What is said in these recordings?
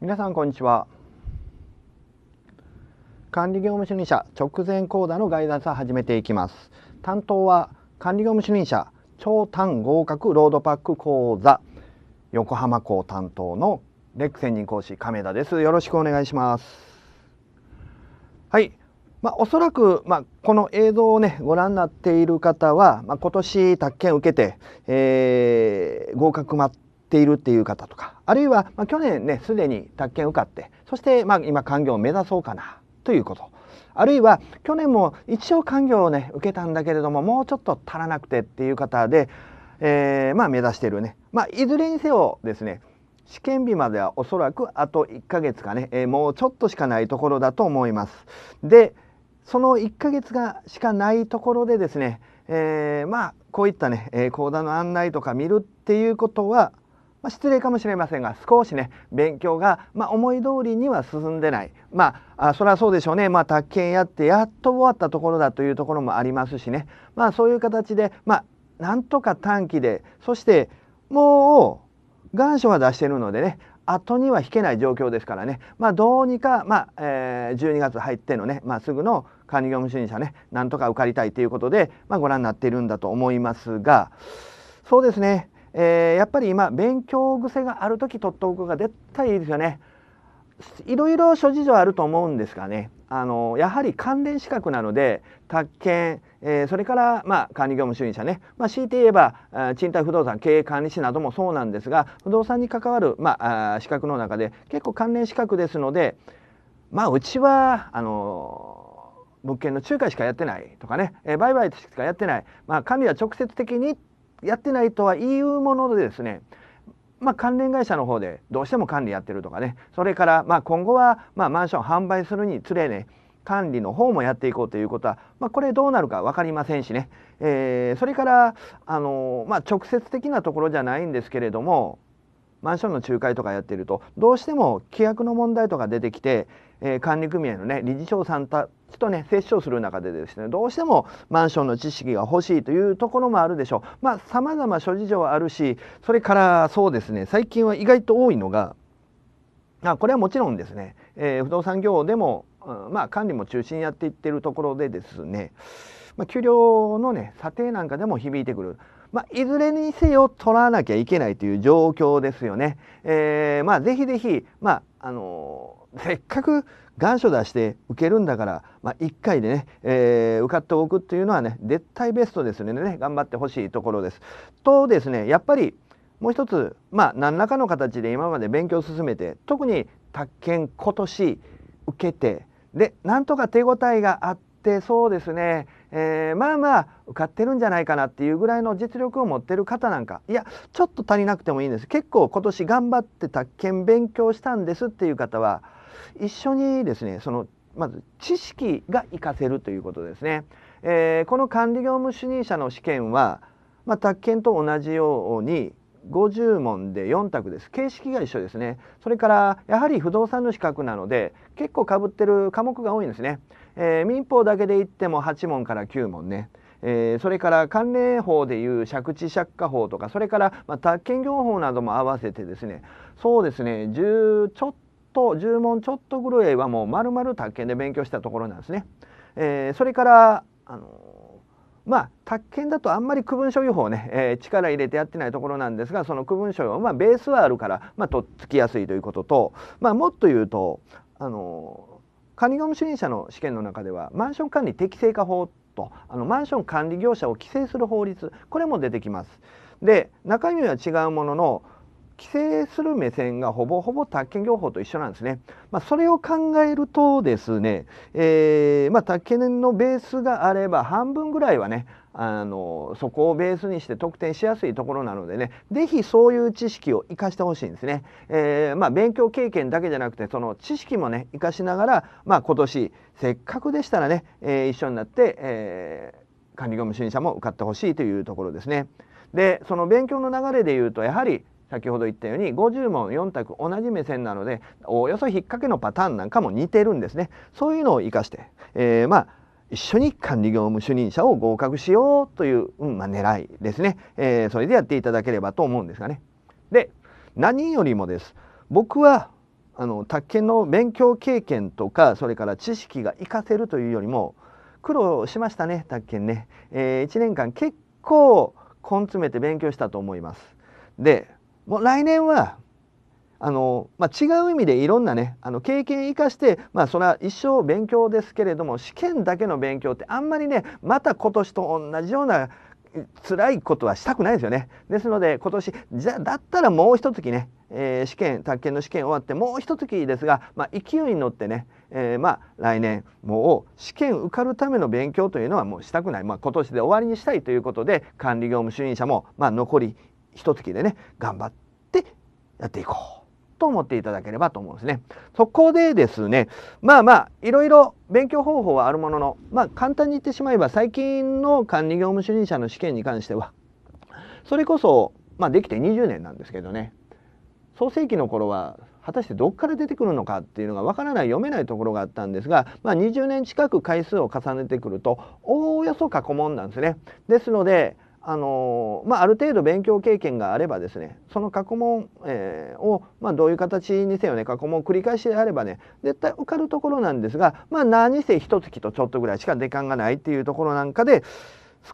皆さんこんにちは管理業務主任者直前講座のガイダンスを始めていきます担当は管理業務主任者超短合格ロードパック講座横浜校担当のレック専任講師亀田ですよろしくお願いしますはいまあ、おそらく、まあ、この映像をねご覧になっている方は、まあ、今年宅建受けて、えー、合格マッっているっていう方とかあるいは、まあ、去年ねすでに宅建受かってそして、まあ、今官業を目指そうかなということあるいは去年も一応官業をね受けたんだけれどももうちょっと足らなくてっていう方で、えー、まあ、目指してるね、まあ、いずれにせよですね試験日まではおそらくあと1ヶ月かね、えー、もうちょっとしかないところだと思います。でその1ヶ月がしかないところでですね、えー、まあこういったね、え講座の案内とか見るっていうことはまあ、失礼かもしれませんが少しね勉強が、まあ、思い通りには進んでない、まあ、あそれはそうでしょうね、まあ、宅建やってやっと終わったところだというところもありますしね、まあ、そういう形で、まあ、なんとか短期でそしてもう願書は出してるのでね後には引けない状況ですからね、まあ、どうにか、まあえー、12月入ってのね、まあ、すぐの管理業務主任者ねなんとか受かりたいということで、まあ、ご覧になっているんだと思いますがそうですねえー、やっぱり今勉強癖がある時取っておくが絶対いいですよね。いろいろ諸事情あると思うんですがねあのやはり関連資格なので宅建、えー、それから、まあ、管理業務主任者ね、まあ、強いて言えば、えー、賃貸不動産経営管理士などもそうなんですが不動産に関わる、まあ、あ資格の中で結構関連資格ですのでまあうちはあの物件の仲介しかやってないとかね、えー、売買しかやってない、まあ、管理は直接的にっやってないとは言うものでですねまあ、関連会社の方でどうしても管理やってるとかねそれからまあ今後はまあマンション販売するにつれね管理の方もやっていこうということは、まあ、これどうなるか分かりませんしね、えー、それから、あのまあ、直接的なところじゃないんですけれどもマンションの仲介とかやってるとどうしても規約の問題とか出てきて、えー、管理組合のね理事長さんたちとね触する中でですねどうしてもマンションの知識が欲しいというところもあるでしょうさまあま諸事情あるしそれからそうですね最近は意外と多いのがあこれはもちろんですね、えー、不動産業でも、うん、まあ管理も中心にやっていってるところでですね、まあ、給料のね査定なんかでも響いてくるまあ、いずれにせよ取らなきゃいけないという状況ですよね。えー、まあ、ぜひぜひ、まあ、あのー、せっかく願書出して受けるんだから、まあ、1回でね、えー、受かっておくっていうのはね絶対ベストですよね頑張ってほしいところです。とですねやっぱりもう一つ、まあ、何らかの形で今まで勉強を進めて特に宅建今年受けてでなんとか手応えがあってそうですね、えー、まあまあ受かってるんじゃないかなっていうぐらいの実力を持ってる方なんかいやちょっと足りなくてもいいんです結構今年頑張って宅建勉強したんですっていう方は一緒にですねそのまず知識が活かせるということですね。えー、この管理業務主任者の試験は、まあ、宅建と同じように50問で4択です形式が一緒ですねそれからやはり不動産の資格なので結構かぶってる科目が多いんですね、えー、民法だけで言っても8問から9問ね、えー、それから関連法でいう借地借家法とかそれからまあ宅建業法なども合わせてですねそうですね10ちょっと10問ちょっとぐらいはもう丸々宅建で勉強したところなんですね。えー、それからあのまあ宅建だとあんまり区分所有法ね、えー、力入れてやってないところなんですがその区分所有法、まあ、ベースはあるから、まあ、とっつきやすいということと、まあ、もっと言うとあの管理業務主任者の試験の中ではマンション管理適正化法とあのマンション管理業者を規制する法律これも出てきます。で中身は違うものの規制する目線がほぼほぼ宅建業法と一緒なんですね。まあ、それを考えるとですね、えー、まあ、宅建のベースがあれば半分ぐらいはねあのそこをベースにして得点しやすいところなのでね是非そういう知識を生かしてほしいんですね。えー、まあ、勉強経験だけじゃなくてその知識もね生かしながら、まあ、今年せっかくでしたらね、えー、一緒になって、え管理業務主任者も受かってほしいというところですね。でその勉強の流れでいうとやはり先ほど言ったように50問4択同じ目線なのでおよそ引っ掛けのパターンなんかも似てるんですねそういうのを生かして、えー、まあ一緒に管理業務主任者を合格しようという、うんまあ、狙いですね、えー、それでやっていただければと思うんですがねで何よりもです僕はあの宅建の勉強経験とかそれから知識が活かせるというよりも苦労しましたね宅建ね、えー、1年間結構根詰めて勉強したと思いますでもう来年はあの、まあ、違う意味でいろんなねあの経験生かして、まあ、それは一生勉強ですけれども試験だけの勉強ってあんまりねまた今年と同じような辛いことはしたくないですよね。ですので今年じゃだったらもう一月ね、えー、試験宅建の試験終わってもう一月ですが、まあ、勢いに乗ってね、えー、まあ来年もう試験受かるための勉強というのはもうしたくない、まあ、今年で終わりにしたいということで管理業務主任者も、まあ、残りひと月でね頑張ってやっていこうと思っていただければと思うんですね。そこでですねまあまあいろいろ勉強方法はあるもののまあ簡単に言ってしまえば最近の管理業務主任者の試験に関してはそれこそ、まあ、できて20年なんですけどね創世紀の頃は果たしてどっから出てくるのかっていうのがわからない読めないところがあったんですが、まあ、20年近く回数を重ねてくるとおおよそ過去問なんですね。ですのであのまあ、ある程度勉強経験があればですねその過去問、えー、を、まあ、どういう形にせよね過去問を繰り返しであればね絶対受かるところなんですが、まあ、何せ一月とちょっとぐらいしか出間がないっていうところなんかで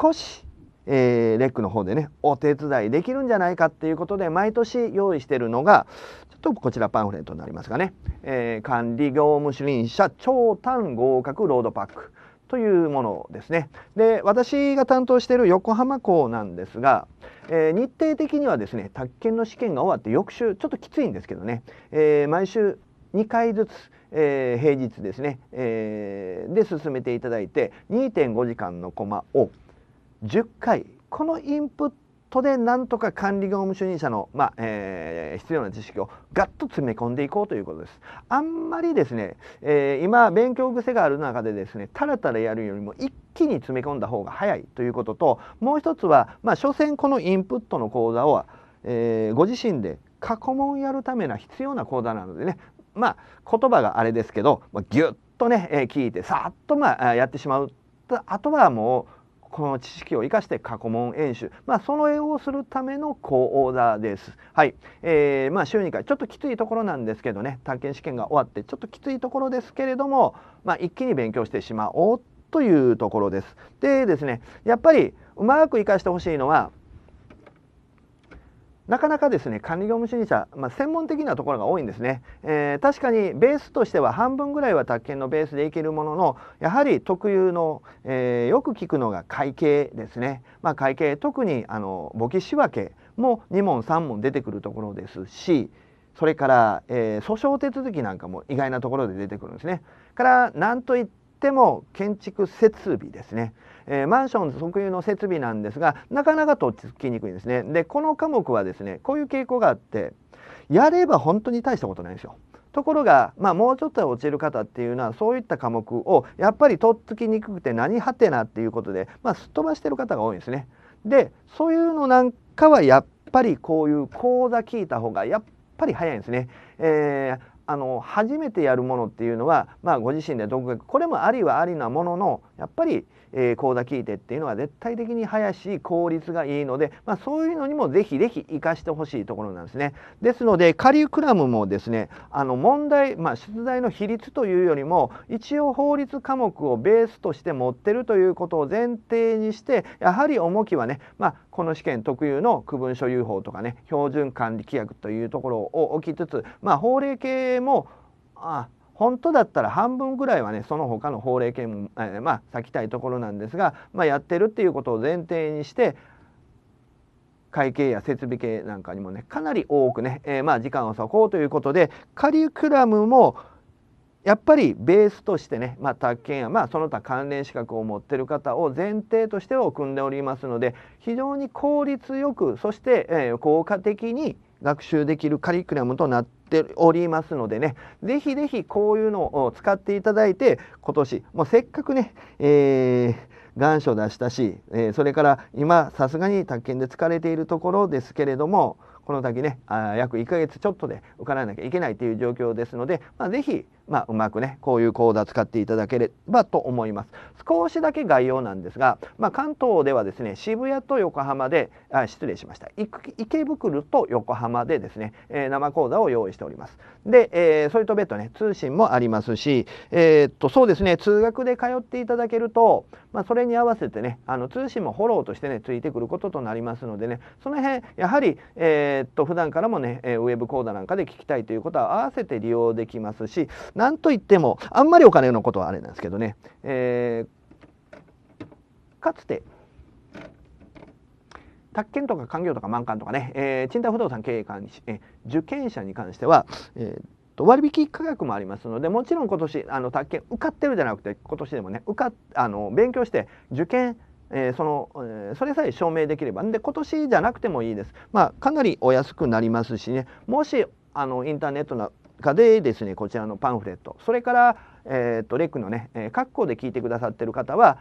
少し、えー、レックの方でねお手伝いできるんじゃないかっていうことで毎年用意してるのがちょっとこちらパンフレットになりますがね、えー、管理業務主任者超短合格ロードパック。というものですね。で私が担当している横浜校なんですが、えー、日程的にはですね宅建の試験が終わって翌週ちょっときついんですけどね、えー、毎週2回ずつ、えー、平日ですね、えー、で進めていただいて2.5時間のコマを10回このインプットでなんとか管理業務主任者の、まあ、えー、必要な知識をガッと詰め込んでいこうということです。あんまりですね、えー、今勉強癖がある中でですねたらたらやるよりも一気に詰め込んだ方が早いということともう一つは、まあ、所詮このインプットの講座を、えー、ご自身で過去問やるための必要な講座なのでねまあ言葉があれですけど、まあ、ギュッとね、えー、聞いてさっとまあやってしまうあとはもうこの知識を生かして過去問演習、まあ、その絵をするための講座です。はい、えー、まあ、週2回ちょっときついところなんですけどね探検試験が終わってちょっときついところですけれども、まあ、一気に勉強してしまおうというところです。でですねやっぱりうまく生かしてほしいのはなかなかですね管理業務主義者、まあ、専門的なところが多いんですね、えー、確かにベースとしては半分ぐらいは宅建のベースでいけるもののやはり特有の、えー、よく聞くのが会計ですね、まあ、会計特にあの簿記仕分けも2問3問出てくるところですしそれから、えー、訴訟手続きなんかも意外なところで出てくるんですね。から何といっても建築設備ですねえー、マンション特有の設備なんですがなかなかとっつきにくいんですねでこの科目はですねこういう傾向があってやれば本当に大したことないんですよところが、まあ、もうちょっと落ちる方っていうのはそういった科目をやっぱりとっつきにくくて何はてなっていうことで、まあ、すっ飛ばしてる方が多いんですね。でそういうのなんかはやっぱりこういう講座聞いた方がやっぱり早いんですね。えーあの初めてやるものっていうのは、まあ、ご自身で独学これもありはありなもののやっぱり、えー、講座聞いてっていうのは絶対的に早し効率がいいので、まあ、そういうのにもぜひぜひ活かしてほしいところなんですね。ですのでカリクラムもですねあの問題、まあ、出題の比率というよりも一応法律科目をベースとして持ってるということを前提にしてやはり重きはね、まあ、この試験特有の区分所有法とかね標準管理規約というところを置きつつ、まあ、法令系もあ本当だったら半分ぐらいはねその他の法令権えまあ避きたいところなんですが、まあ、やってるっていうことを前提にして会計や設備系なんかにもねかなり多くね、えー、まあ時間を割こうということでカリキュラムもやっぱりベースとしてね、まあ、宅建や、まあ、その他関連資格を持ってる方を前提としてを組んでおりますので非常に効率よくそして、えー、効果的に学習できるカリキュラムとなっておりますのでね是非是非こういうのを使っていただいて今年もうせっかくね、えー願書出したし、えー、それから今さすがに宅建で疲れているところですけれどもこの時ねあ約1ヶ月ちょっとで受からなきゃいけないという状況ですので、まあ、ぜひまあ、うまくねこういう講座使っていただければと思います少しだけ概要なんですが、まあ、関東ではですね渋谷と横浜であ失礼しました池袋と横浜でですね、えー、生講座を用意しておりますで、えー、それと別途ね通信もありますし、えー、っとそうですね通学で通っていただけると、まあ、それに合わせてねあの通信もフォローとしてねついてくることとなりますのでねその辺やはり、えー、っと普段からもねウェブ講座なんかで聞きたいということは合わせて利用できますしなんといってもあんまりお金のことはあれなんですけどね、えー、かつて宅建とか官業とか満館とかね、えー、賃貸不動産経営管理、えー、受験者に関しては、えー割引価格もありますのでもちろん今年あの宅建受かってるじゃなくて今年でもね受かあの勉強して受験えー、その、えー、それさえ証明できればで今年じゃなくてもいいです、まあ、かなりお安くなりますしねもしあのインターネットのかでですねこちらのパンフレットそれから、えー、とレックのね括弧で聞いてくださってる方は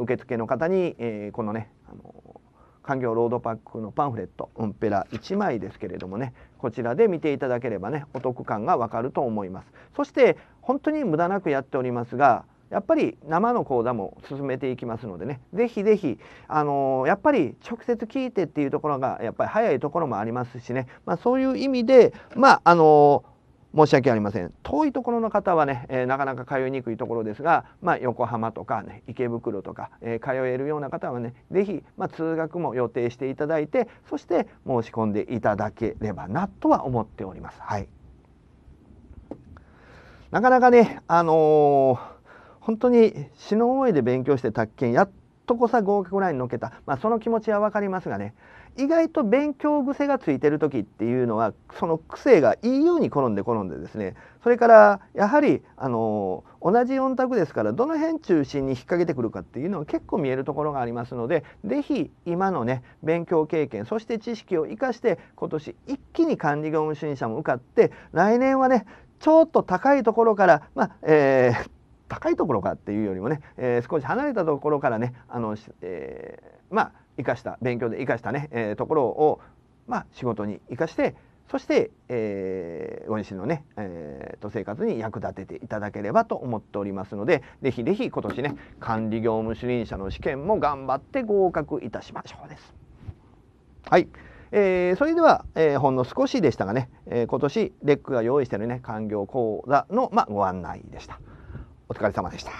受付の方に、えー、このねあの環境ロードパックのパンフレットオンペラ1枚ですけれどもねこちらで見ていただければねお得感がわかると思いますそして本当に無駄なくやっておりますがやっぱり生の講座も進めていきますのでね是非是非あのやっぱり直接聞いてっていうところがやっぱり早いところもありますしね、まあ、そういう意味でまああのー申し訳ありません遠いところの方はね、えー、なかなか通いにくいところですが、まあ、横浜とか、ね、池袋とか、えー、通えるような方はね是非、まあ、通学も予定していただいてそして申し込んでいただければなとは思っております。はい、なかなかね、あのー、本当に死の思いで勉強して宅建やっとこさ合格ラインにけた、まあ、その気持ちは分かりますがね意外と勉強癖がついてる時っていうのはその癖が EU に転んで転んでですねそれからやはりあの同じ4択ですからどの辺中心に引っ掛けてくるかっていうのは結構見えるところがありますので是非今のね勉強経験そして知識を生かして今年一気に管理業務主任者も受かって来年はねちょっと高いところからまあえー高いところかっていうよりもね、えー、少し離れたところからねあの、えー、まあ生かした勉強で生かしたね、えー、ところを、まあ、仕事に生かしてそして、えー、ご自身のね、えー、と生活に役立てていただければと思っておりますのでぜひぜひ今年ね管理業務主任者の試験も頑張って合格いたしましょうです。はいえー、それでは、えー、ほんの少しでしたがね、えー、今年レックが用意してるね官業講座の、まあ、ご案内でした。お疲れ様でした。